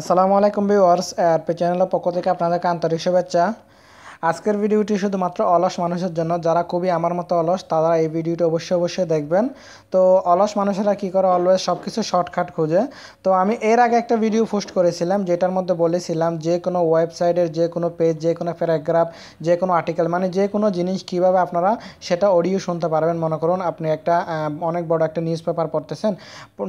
আসসালামু আলাইকুম viewers ARP চ্যানেলের পক্ষ থেকে আপনাদেরকে আন্তরিক শুভেচ্ছা আজকের ভিডিওটি শুধুমাত্র অলস মানুষের জন্য যারা খুবই আমার মতো অলস তারা এই ভিডিওটি অবশ্যই অবশ্যই দেখবেন তো অলস মানুষেরা কি করে অলওয়েজ সব কিছু শর্টকাট খুঁজে তো আমি এর আগে একটা ভিডিও পোস্ট করেছিলাম যেটার মধ্যে বলেছিলাম যে কোনো ওয়েবসাইটের যে কোনো পেজ যে কোনো প্যারাগ্রাফ যে কোনো আর্টিকেল মানে যে কোনো জিনিস কিভাবে আপনারা সেটা অডিও শুনতে পারবেন মনে করুন আপনি একটা অনেক বড় একটা নিউজ পেপার পড়তেছেন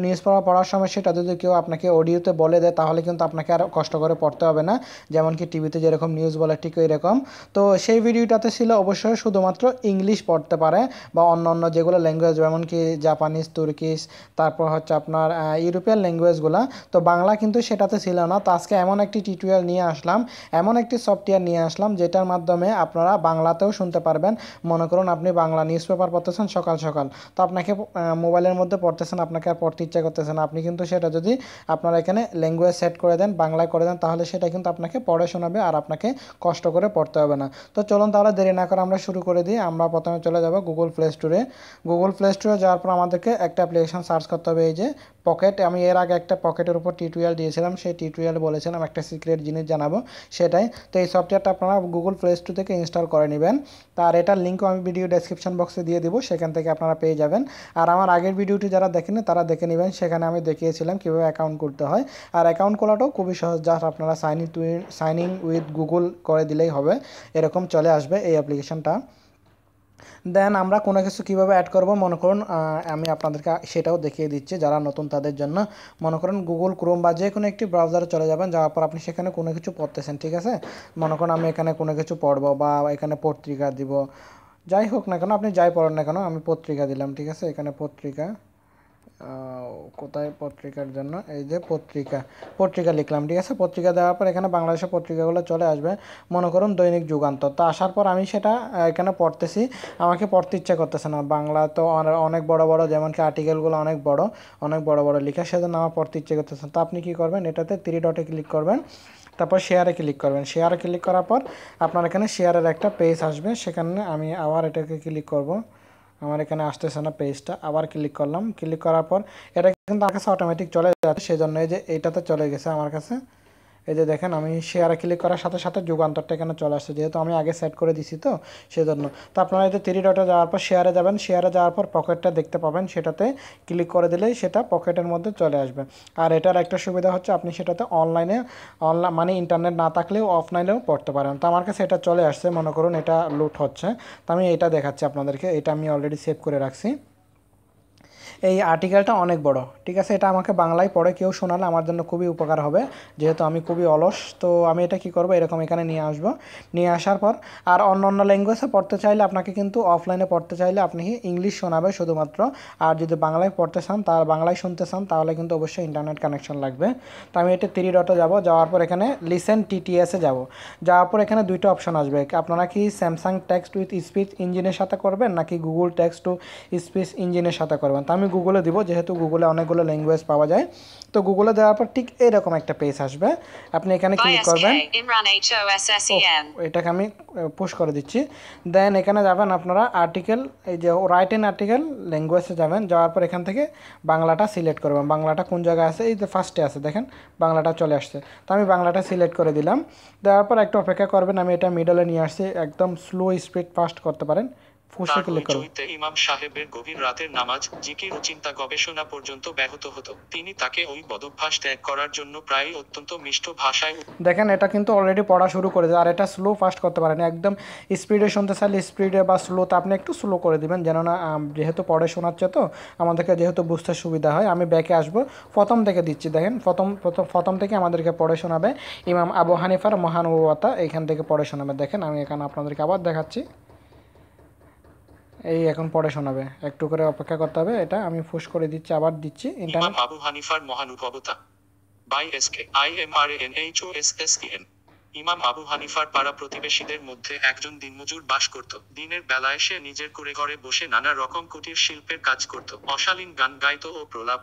নিউজ পেপার পড়ার সময় সেটা যদি কেউ আপনাকে অডিওতে বলে দেয় তাহলে কিন্তু আপনাকে আর কষ্ট করে পড়তে হবে না যেমন কি টিভিতে যেরকম নিউজ বলে ঠিক এরকম তো সেই ভিডিওটাতে ছিল অবশ্যই শুধুমাত্র ইংলিশ পড়তে পারে বা অন্য অন্য যেগুলো ল্যাঙ্গুয়েজ যেমন কি জাপানিজ তুর্কিশ তারপর হচ্ছে আপনার ইউরোপিয়ান ল্যাঙ্গুয়েজগুলো তো বাংলা কিন্তু সেটাতে ছিল না তো আজকে এমন একটি টিউটোরিয়াল নিয়ে আসলাম এমন একটি সফটওয়্যার নিয়ে আসলাম যেটার মাধ্যমে আপনারা বাংলাতেও শুনতে পারবেন মনে করুন আপনি বাংলা নিউজ পেপার পড়তেছেন সকাল সকাল তো আপনাকে মোবাইলের মধ্যে পড়তেছেন আপনাকে আর পড়তে ইচ্ছা করতেছেন আপনি কিন্তু সেটা যদি আপনারা এখানে ল্যাঙ্গুয়েজ সেট করে দেন বাংলায় করে দেন তাহলে সেটা কিন্তু আপনাকে পড়ে শোনাবে আর আপনাকে কষ্ট করে পড়তে হবে হবে না তো চলুন তাহলে দেরি না করে আমরা শুরু করে দিই আমরা প্রথমে চলে যাব গুগল প্লে স্টোরে গুগল প্লে স্টোরে যাওয়ার পর আমাদেরকে একটা অ্যাপ্লিকেশান সার্চ করতে হবে এই যে পকেট আমি এর আগে একটা পকেটের উপর টিউটোরিয়াল দিয়েছিলাম সেই টিউটোরিয়াল বলেছিলাম একটা সিক্রেট জিনিস জানাবো সেটাই তো এই সফটওয়্যারটা আপনারা গুগল প্লে স্টোর থেকে ইনস্টল করে নেবেন তার এটার লিঙ্কও আমি ভিডিও ডেসক্রিপশন বক্সে দিয়ে দেবো সেখান থেকে আপনারা পেয়ে যাবেন আর আমার আগের ভিডিওটি যারা দেখেনি তারা দেখে নেবেন সেখানে আমি দেখিয়েছিলাম কীভাবে অ্যাকাউন্ট করতে হয় আর অ্যাকাউন্ট খোলাটাও খুবই সহজ জাস্ট আপনারা sign in sign in with Google করে দিলেই হবে এরকম চলে আসবে এই অ্যাপ্লিকেশানটা দেন আমরা কোনো কিছু কীভাবে অ্যাড করব মনে করুন আমি আপনাদেরকে সেটাও দেখিয়ে দিচ্ছি যারা নতুন তাদের জন্য মনে করেন গুগল ক্রোম বা যে কোনো একটি ব্রাউজারে চলে যাবেন যাওয়ার পর আপনি সেখানে কোনো কিছু পড়তেছেন ঠিক আছে মনে করুন আমি এখানে কোনো কিছু পড়ব বা এখানে পত্রিকা দিব যাই হোক না কেন আপনি যাই পড়েন না কেন আমি পত্রিকা দিলাম ঠিক আছে এখানে পত্রিকা কোথায় পত্রিকার জন্য এই যে পত্রিকা পত্রিকা লিখলাম ঠিক আছে পত্রিকা দেওয়ার পর এখানে বাংলাদেশের পত্রিকাগুলো চলে আসবে মনে করুন দৈনিক যুগান্ত তো আসার পর আমি সেটা এখানে পড়তেছি আমাকে পড়তে ইচ্ছা করতেছে না বাংলা তো অনেক বড় বড় যেমন কি আর্টিকেলগুলো অনেক বড় অনেক বড় বড় লেখা সেজন্য আমার পড়তে ইচ্ছে করতেছে তো আপনি কি করবেন এটাতে থ্রি ডটে ক্লিক করবেন তারপর শেয়ারে ক্লিক করবেন শেয়ারে ক্লিক করার পর আপনার এখানে শেয়ারের একটা পেজ আসবে সেখানে আমি আবার এটাকে ক্লিক করবো আমার এখানে আসতেছে না পেজটা আবার ক্লিক করলাম ক্লিক করার পর এটা কিন্তু আমার কাছে অটোমেটিক চলে যাচ্ছে সেই এই যে এইটাতে চলে গেছে আমার কাছে এই যে দেখেন আমি শেয়ারে ক্লিক করার সাথে সাথে যুগান্তরটা এখানে চলে আসছে যেহেতু আমি আগে সেট করে দিছি তো সেজন্য তো আপনারা এই যে থ্রি ডটে যাওয়ার পর শেয়ারে যাবেন শেয়ারে যাওয়ার পর পকেটটা দেখতে পাবেন সেটাতে ক্লিক করে দিলেই সেটা পকেটের মধ্যে চলে আসবে আর এটার একটা সুবিধা হচ্ছে আপনি সেটাতে অনলাইনে অনলাইন মানে ইন্টারনেট না থাকলেও অফলাইনেও পড়তে পারেন তো আমার কাছে এটা চলে আসছে মনে করুন এটা লুট হচ্ছে তো আমি এটা দেখাচ্ছি আপনাদেরকে এটা আমি অলরেডি সেভ করে রাখছি এই আর্টিকেলটা অনেক বড় ঠিক আছে এটা আমাকে বাংলায় পড়ে কেউ শোনালে আমার জন্য খুবই উপকার হবে যেহেতু আমি খুবই অলস তো আমি এটা কি করব এরকম এখানে নিয়ে আসব নিয়ে আসার পর আর অন্য অন্য ল্যাঙ্গুয়েজে পড়তে চাইলে আপনাকে কিন্তু অফলাইনে পড়তে চাইলে আপনি ইংলিশ শোনাবে শুধুমাত্র আর যদি বাংলায় পড়তে চান তার বাংলায় শুনতে চান তাহলে কিন্তু অবশ্যই ইন্টারনেট কানেকশন লাগবে তো আমি এটা থ্রি ডটে যাবো যাওয়ার পর এখানে লিসেন টিটিএসে যাব যাওয়ার পর এখানে দুইটা অপশন আসবে আপনারা কি স্যামসাং টেক্সট উইথ স্পিচ ইঞ্জিনের সাথে করবেন নাকি গুগল টেক্সট টু স্পিচ ইঞ্জিনের সাথে করবেন তো আমি গুগলে দিব যেহেতু গুগলে অনেকগুলো ল্যাঙ্গুয়েজ পাওয়া যায় তো গুগলে দেওয়ার পর ঠিক এরকম একটা পেজ আসবে আপনি এখানে ক্লিক করবেন e এটাকে আমি পুশ করে দিচ্ছি দেন এখানে যাবেন আপনারা আর্টিকেল এই যে রাইট ইন আর্টিকেল ল্যাঙ্গুয়েজে যাবেন যাওয়ার পর এখান থেকে বাংলাটা সিলেক্ট করবেন বাংলাটা কোন জায়গায় আছে এই যে ফার্স্টে আছে দেখেন বাংলাটা চলে আসছে তো আমি বাংলাটা সিলেক্ট করে দিলাম দেওয়ার পর একটু অপেক্ষা করবেন আমি এটা মিডলে নিয়ে আসছি একদম স্লো স্পিড ফাস্ট করতে পারেন ইমাম সাহেবের গভীর রাতের নামাজ জিকির ও চিন্তা গবেষণা পর্যন্ত ব্যাহত হতো তিনি তাকে ওই বদভ্যাস ত্যাগ করার জন্য প্রায় অত্যন্ত মিষ্ট ভাষায় দেখেন এটা কিন্তু অলরেডি পড়া শুরু করে আর এটা স্লো ফাস্ট করতে পারেন একদম স্পিডে শুনতে চাইলে স্পিডে বা আপনি একটু স্লো করে দিবেন যেন না যেহেতু পড়ে শোনাচ্ছে তো আমাদেরকে যেহেতু বুঝতে সুবিধা হয় আমি ব্যাকে আসব প্রথম থেকে দিচ্ছি দেখেন প্রথম প্রথম থেকে আমাদেরকে পড়ে শোনাবে ইমাম আবু হানিফার মহানুবতা এখান থেকে পড়ে শোনাবে দেখেন আমি এখানে আপনাদেরকে আবার দেখাচ্ছি এই এখন পরে শোনাবে একটু করে অপেক্ষা করতে হবে এটা আমি ফুস করে দিচ্ছি আবার দিচ্ছি ইন্টারনেট আবু হানিফার মহান উপবতা by S K I M R N H O S S N ইমাম আবু হানিফার পাড়া প্রতিবেশীদের মধ্যে একজন দিনমজুর বাস করত দিনের বেলায় সে নিজের করে ঘরে বসে নানা রকম কুটির শিল্পের কাজ করত অশালীন গান গাইত ও প্রলাপ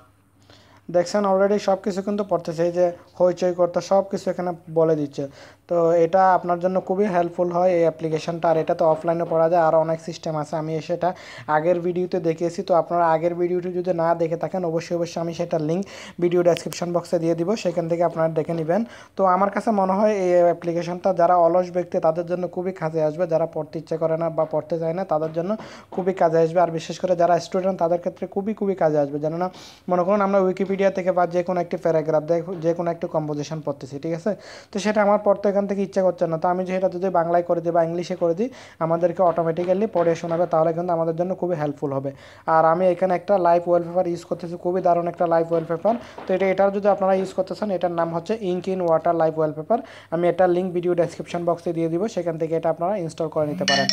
দেখছেন অলরেডি সব কিছু কিন্তু পড়তেছে এই যে হইচই করতে সব কিছু এখানে বলে দিচ্ছে তো এটা আপনার জন্য খুবই হেল্পফুল হয় এই অ্যাপ্লিকেশনটা আর এটা তো অফলাইনে পড়া যায় আরও অনেক সিস্টেম আছে আমি সেটা আগের ভিডিওতে দেখিয়েছি তো আপনারা আগের ভিডিওটি যদি না দেখে থাকেন অবশ্যই অবশ্যই আমি সেটা লিঙ্ক ভিডিও ডেসক্রিপশন বক্সে দিয়ে দিব সেখান থেকে আপনারা দেখে নেবেন তো আমার কাছে মনে হয় এই অ্যাপ্লিকেশনটা যারা অলস ব্যক্তি তাদের জন্য খুবই কাজে আসবে যারা পড়তে ইচ্ছে করে না বা পড়তে চায় না তাদের জন্য খুবই কাজে আসবে আর বিশেষ করে যারা স্টুডেন্ট তাদের ক্ষেত্রে খুবই খুবই কাজে আসবে যেন না মনে করুন আমরা উইকিপিডিয়া থেকে বা যে কোনো একটি প্যারাগ্রাফ দেখ যে কোনো একটি কম্পোজিশন পড়তেছি ঠিক আছে তো সেটা আমার পড়তে সেখান থেকে ইচ্ছা করছে না তো আমি যেটা যদি বাংলায় করে দিই বা ইংলিশে করে দিই আমাদেরকে অটোমেটিক্যালি পড়ে শোনাবে তাহলে কিন্তু আমাদের জন্য খুবই হেল্পফুল হবে আর আমি এখানে একটা লাইভ পেপার ইউজ করতেছি খুবই দারুণ একটা লাইভ পেপার তো এটা এটার যদি আপনারা ইউজ করতে চান এটার নাম হচ্ছে ink in water live paper আমি এটা লিঙ্ক ভিডিও ডেসক্রিপশন বক্সে দিয়ে দিব সেখান থেকে এটা আপনারা ইনস্টল করে নিতে পারেন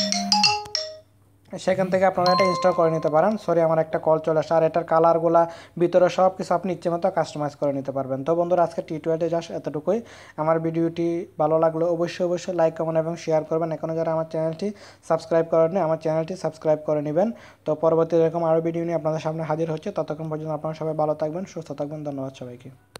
সেখান থেকে আপনারা এটা ইনস্টল করে নিতে পারেন সরি আমার একটা কল চলে আসে আর এটার কালারগুলা ভিতরে সব কিছু আপনি ইচ্ছে মতো কাস্টমাইজ করে নিতে পারবেন তো বন্ধুরা আজকে টি টোয়েন্টি জাস্ট এতটুকুই আমার ভিডিওটি ভালো লাগলো অবশ্যই অবশ্যই লাইক কমেন্ট এবং শেয়ার করবেন এখনও যারা আমার চ্যানেলটি সাবস্ক্রাইব করেনি আমার চ্যানেলটি সাবস্ক্রাইব করে নেবেন তো পরবর্তী এরকম আরও ভিডিও নিয়ে আপনাদের সামনে হাজির হচ্ছে ততক্ষণ পর্যন্ত আপনারা সবাই ভালো থাকবেন সুস্থ থাকবেন ধন্যবাদ সবাইকে